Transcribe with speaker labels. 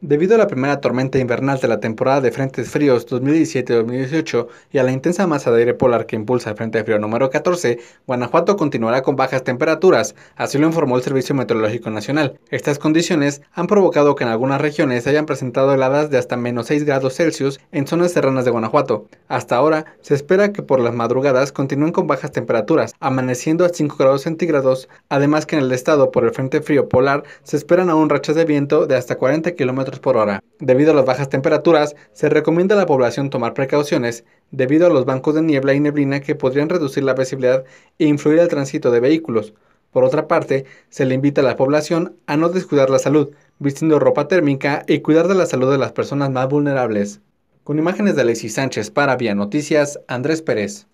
Speaker 1: Debido a la primera tormenta invernal de la temporada de frentes fríos 2017-2018 y a la intensa masa de aire polar que impulsa el frente frío número 14, Guanajuato continuará con bajas temperaturas, así lo informó el Servicio Meteorológico Nacional. Estas condiciones han provocado que en algunas regiones se hayan presentado heladas de hasta menos 6 grados Celsius en zonas serranas de Guanajuato. Hasta ahora, se espera que por las madrugadas continúen con bajas temperaturas, amaneciendo a 5 grados centígrados, además que en el estado por el frente frío polar se esperan aún rachas de viento de hasta 40 kilómetros por hora. Debido a las bajas temperaturas, se recomienda a la población tomar precauciones debido a los bancos de niebla y neblina que podrían reducir la visibilidad e influir el tránsito de vehículos. Por otra parte, se le invita a la población a no descuidar la salud, vistiendo ropa térmica y cuidar de la salud de las personas más vulnerables. Con imágenes de Alexis Sánchez para Vía Noticias, Andrés Pérez.